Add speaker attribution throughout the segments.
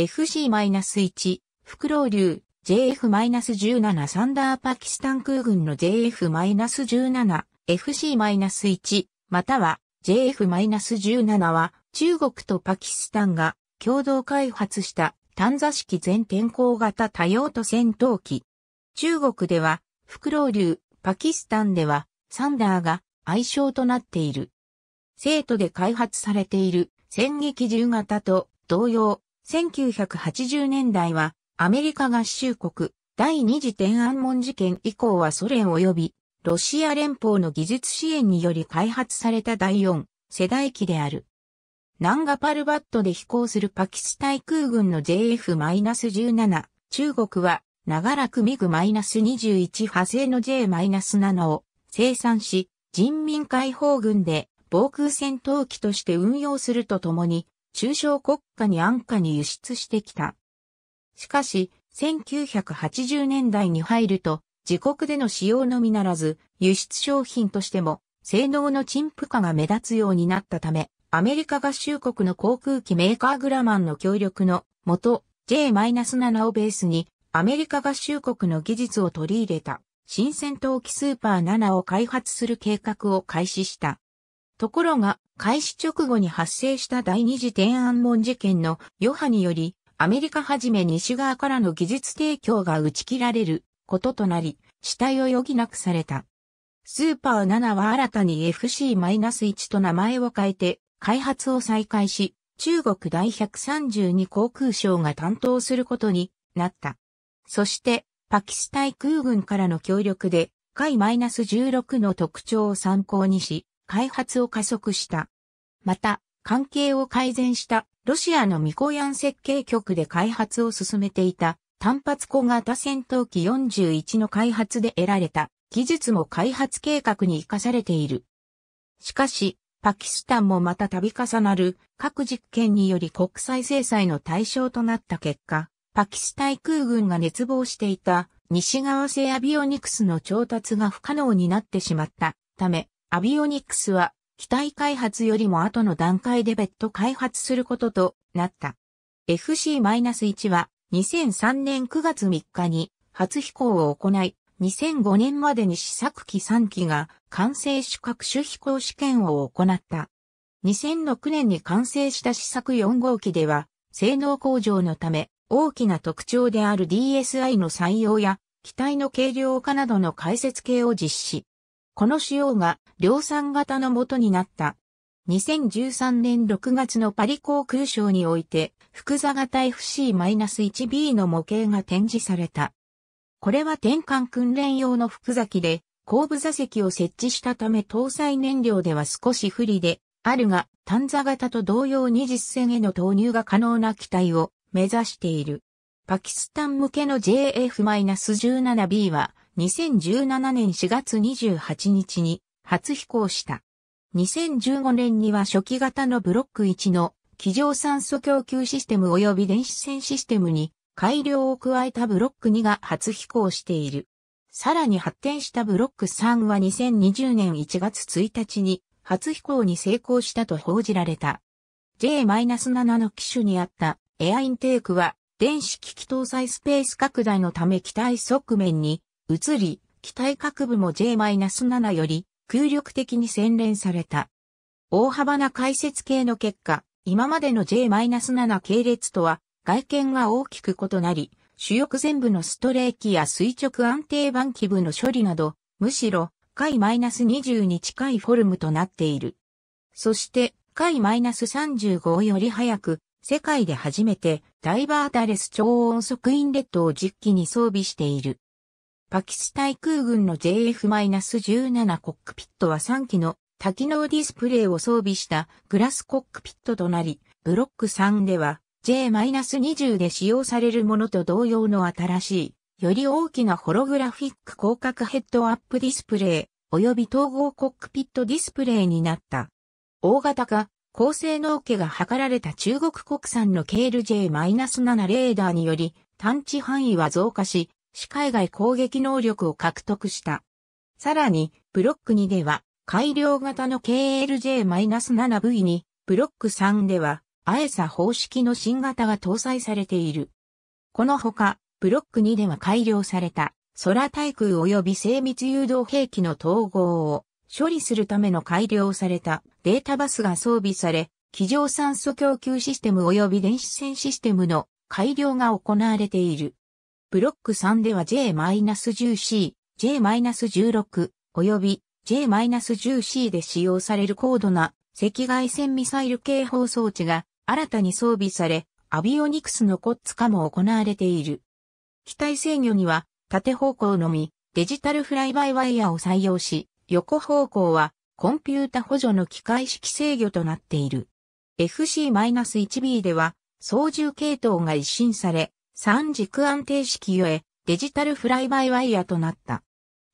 Speaker 1: f c 1フクロウ流、JF-17 サンダーパキスタン空軍の JF-17、FC-1、または JF-17 は中国とパキスタンが共同開発した単座式全天候型多用途戦闘機。中国では、フクロウ流、パキスタンでは、サンダーが愛称となっている。生徒で開発されている戦撃銃型と同様、1980年代はアメリカ合衆国第二次天安門事件以降はソ連及びロシア連邦の技術支援により開発された第4世代機である。ナンガパルバットで飛行するパキスタ空軍の JF-17 中国は長らくミグ -21 派生の J-7 を生産し人民解放軍で防空戦闘機として運用するとともに中小国家に安価に輸出してきた。しかし、1980年代に入ると、自国での使用のみならず、輸出商品としても、性能の陳腐化が目立つようになったため、アメリカ合衆国の航空機メーカーグラマンの協力のもと、J-7 をベースに、アメリカ合衆国の技術を取り入れた、新戦闘機スーパー7を開発する計画を開始した。ところが、開始直後に発生した第二次天安門事件の余波により、アメリカはじめ西側からの技術提供が打ち切られることとなり、死体を余儀なくされた。スーパー7は新たに FC-1 と名前を変えて開発を再開し、中国第132航空省が担当することになった。そして、パキスタイ空軍からの協力で、海 -16 の特徴を参考にし、開発を加速した。また、関係を改善したロシアのミコヤン設計局で開発を進めていた単発小型戦闘機41の開発で得られた技術も開発計画に活かされている。しかし、パキスタンもまた度重なる各実験により国際制裁の対象となった結果、パキスタン空軍が熱望していた西側製アビオニクスの調達が不可能になってしまったため、アビオニクスは機体開発よりも後の段階で別途開発することとなった。FC-1 は2003年9月3日に初飛行を行い、2005年までに試作機3機が完成主各種飛行試験を行った。2006年に完成した試作4号機では、性能向上のため、大きな特徴である DSI の採用や、機体の軽量化などの解説系を実施。この仕様が量産型の元になった。2013年6月のパリ航空ショーにおいて、複座型 FC-1B の模型が展示された。これは転換訓練用の複座機で、後部座席を設置したため搭載燃料では少し不利で、あるが、単座型と同様に実戦への投入が可能な機体を目指している。パキスタン向けの JF-17B は、2017年4月28日に初飛行した。2015年には初期型のブロック1の機上酸素供給システム及び電子線システムに改良を加えたブロック2が初飛行している。さらに発展したブロック3は2020年1月1日に初飛行に成功したと報じられた。J-7 の機種にあったエアインテークは電子機器搭載スペース拡大のため機体側面に移り、機体各部も J-7 より空力的に洗練された。大幅な解説系の結果、今までの J-7 系列とは外見が大きく異なり、主翼全部のストレーキや垂直安定板基部の処理など、むしろ、回 -20 に近いフォルムとなっている。そして、回 -35 より早く、世界で初めてダイバータレス超音速インレットを実機に装備している。パキスタイ空軍の JF-17 コックピットは3機の多機能ディスプレイを装備したグラスコックピットとなり、ブロック3では J-20 で使用されるものと同様の新しい、より大きなホログラフィック広角ヘッドアップディスプレイ、及び統合コックピットディスプレイになった。大型化、高性能化が図られた中国国産のケール J-7 レーダーにより、探知範囲は増加し、死海外攻撃能力を獲得した。さらに、ブロック2では、改良型の KLJ-7V に、ブロック3では、アエサ方式の新型が搭載されている。このほか、ブロック2では改良された、空対空及び精密誘導兵器の統合を処理するための改良されたデータバスが装備され、機上酸素供給システム及び電子戦システムの改良が行われている。ブロック3では J-10C、J-16 及び J-10C で使用される高度な赤外線ミサイル警報装置が新たに装備され、アビオニクスのコッツ化も行われている。機体制御には縦方向のみデジタルフライバイワイヤーを採用し、横方向はコンピュータ補助の機械式制御となっている。FC-1B では操縦系統が一新され、三軸安定式ゆえ、デジタルフライバイワイヤとなった。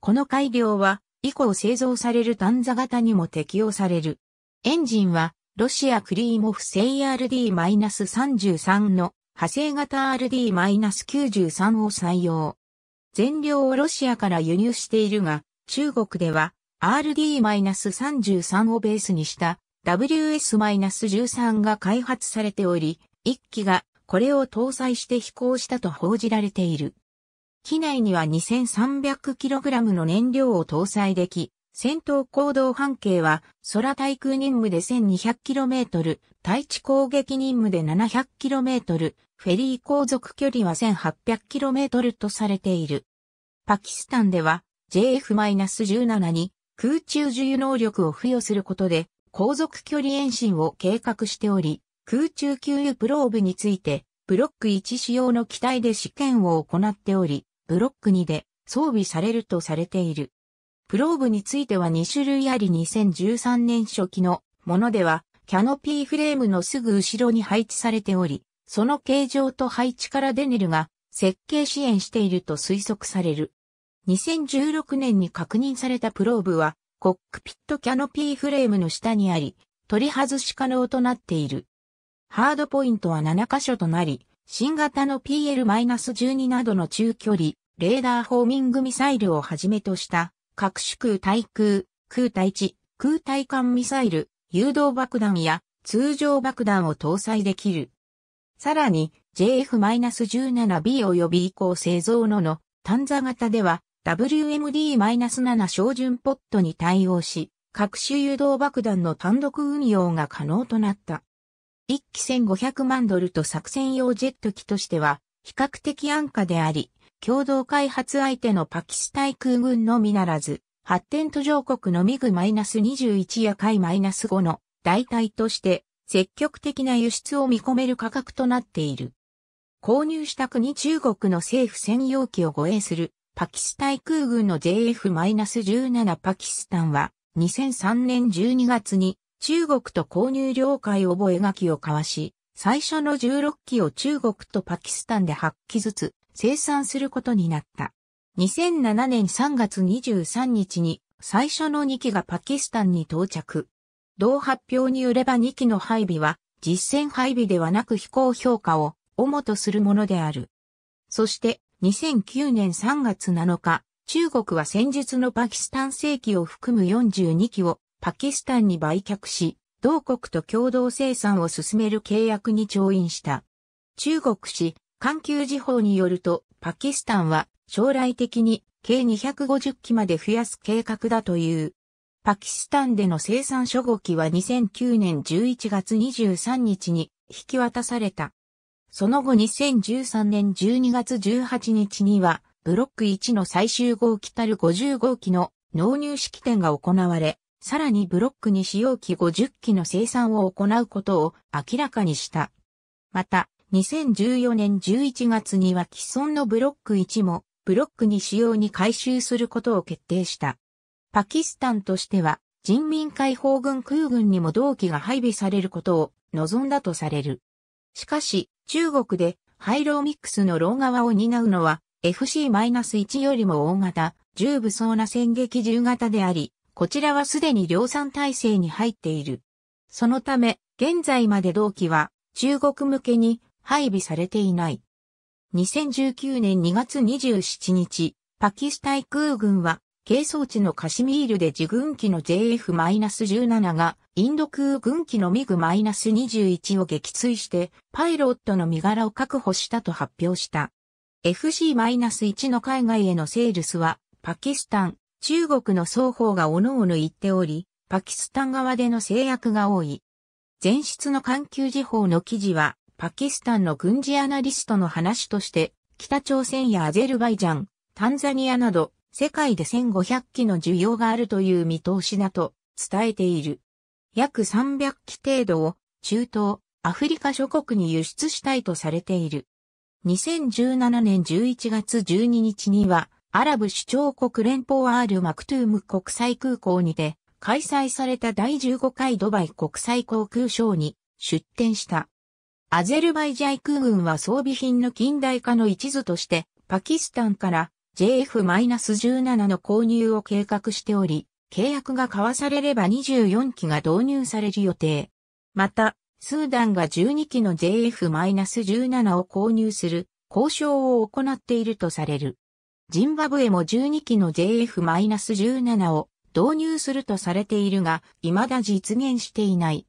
Speaker 1: この改良は、以降製造される短座型にも適用される。エンジンは、ロシアクリーモフ製 RD-33 の派生型 RD-93 を採用。全量をロシアから輸入しているが、中国では RD-33 をベースにした WS-13 が開発されており、1機がこれを搭載して飛行したと報じられている。機内には 2300kg の燃料を搭載でき、戦闘行動半径は空対空任務で 1200km、対地攻撃任務で 700km、フェリー航続距離は 1800km とされている。パキスタンでは JF-17 に空中受由能力を付与することで航続距離延伸を計画しており、空中給油プローブについて、ブロック1仕様の機体で試験を行っており、ブロック2で装備されるとされている。プローブについては2種類あり2013年初期のものでは、キャノピーフレームのすぐ後ろに配置されており、その形状と配置からデネルが設計支援していると推測される。2016年に確認されたプローブは、コックピットキャノピーフレームの下にあり、取り外し可能となっている。ハードポイントは7箇所となり、新型の PL-12 などの中距離、レーダーホーミングミサイルをはじめとした、各種空対空、空対地、空対艦ミサイル、誘導爆弾や通常爆弾を搭載できる。さらに、JF-17B 及び以降製造のの単座型では WMD-7 照準ポットに対応し、各種誘導爆弾の単独運用が可能となった。1機1500万ドルと作戦用ジェット機としては、比較的安価であり、共同開発相手のパキスタイ空軍のみならず、発展途上国のミグ -21 や海 -5 の代替として積極的な輸出を見込める価格となっている。購入した国中国の政府専用機を護衛するパキスタイ空軍の JF-17 パキスタンは2003年12月に中国と購入了解覚書を交わし、最初の16機を中国とパキスタンで8機ずつ生産することになった。2007年3月23日に最初の2機がパキスタンに到着。同発表によれば2機の配備は実戦配備ではなく飛行評価を主とするものである。そして2009年3月7日、中国は戦術のパキスタン正規を含む42機をパキスタンに売却し、同国と共同生産を進める契約に調印した。中国史、環球時報によると、パキスタンは将来的に計250機まで増やす計画だという。パキスタンでの生産初号機は2009年11月23日に引き渡された。その後2013年12月18日には、ブロック1の最終号機たる50号機の納入式典が行われ、さらにブロックに使用機50機の生産を行うことを明らかにした。また、2014年11月には既存のブロック1もブロックに使用に回収することを決定した。パキスタンとしては人民解放軍空軍にも同期が配備されることを望んだとされる。しかし、中国でハイローミックスのロー側を担うのは FC-1 よりも大型、重武装な戦撃銃型であり、こちらはすでに量産体制に入っている。そのため、現在まで同期は中国向けに配備されていない。2019年2月27日、パキスタン空軍は、軽装置のカシミールで自軍機の JF-17 が、インド空軍機のミグ -21 を撃墜して、パイロットの身柄を確保したと発表した。FC-1 の海外へのセールスは、パキスタン、中国の双方が各々言っており、パキスタン側での制約が多い。前出の環球時報の記事は、パキスタンの軍事アナリストの話として、北朝鮮やアゼルバイジャン、タンザニアなど、世界で1500機の需要があるという見通しだと伝えている。約300機程度を中東、アフリカ諸国に輸出したいとされている。2017年11月12日には、アラブ首長国連邦アール・マクトゥーム国際空港にて開催された第15回ドバイ国際航空ショーに出展した。アゼルバイジャイ空軍は装備品の近代化の一途として、パキスタンから JF-17 の購入を計画しており、契約が交わされれば24機が導入される予定。また、スーダンが12機の JF-17 を購入する交渉を行っているとされる。ジンバブエも12機の JF-17 を導入するとされているが、未だ実現していない。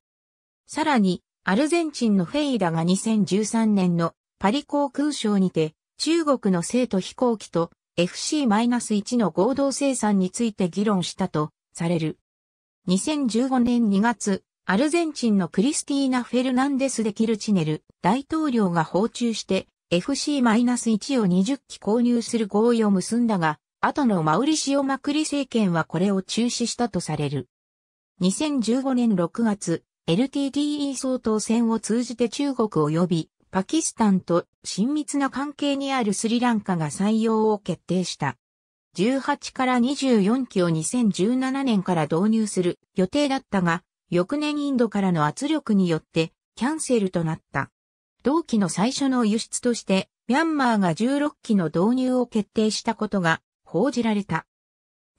Speaker 1: さらに、アルゼンチンのフェイダが2013年のパリ航空ショーにて、中国の生徒飛行機と FC-1 の合同生産について議論したとされる。2015年2月、アルゼンチンのクリスティーナ・フェルナンデス・デ・キルチネル大統領が訪中して FC-1 を20機購入する合意を結んだが、後のマウリシオ・マクリ政権はこれを中止したとされる。2015年6月、LTTE 総統選を通じて中国及びパキスタンと親密な関係にあるスリランカが採用を決定した。18から24機を2017年から導入する予定だったが、翌年インドからの圧力によってキャンセルとなった。同期の最初の輸出として、ミャンマーが16機の導入を決定したことが報じられた。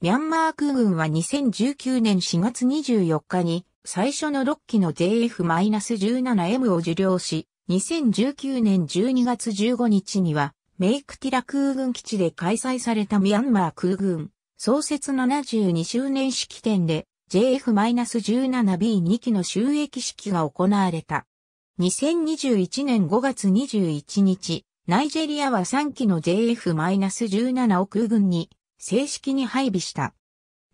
Speaker 1: ミャンマー空軍は2019年4月24日に最初の6機の JF-17M を受領し、2019年12月15日にはメイクティラ空軍基地で開催されたミャンマー空軍創設72周年式典で JF-17B2 機の収益式が行われた。2021年5月21日、ナイジェリアは3機の JF-17 を空軍に正式に配備した。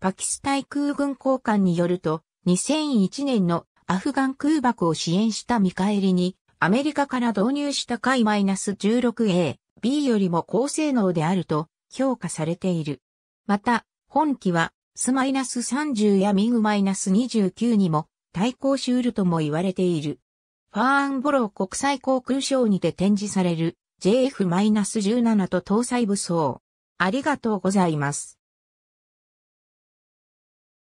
Speaker 1: パキスタイ空軍交換によると、2001年のアフガン空爆を支援した見返りに、アメリカから導入した海 -16A、B よりも高性能であると評価されている。また、本機はス -30 やミグ -29 にも対抗しうるとも言われている。ファーンボロー国際航空ショーにて展示される JF-17 と搭載武装。ありがとうございます。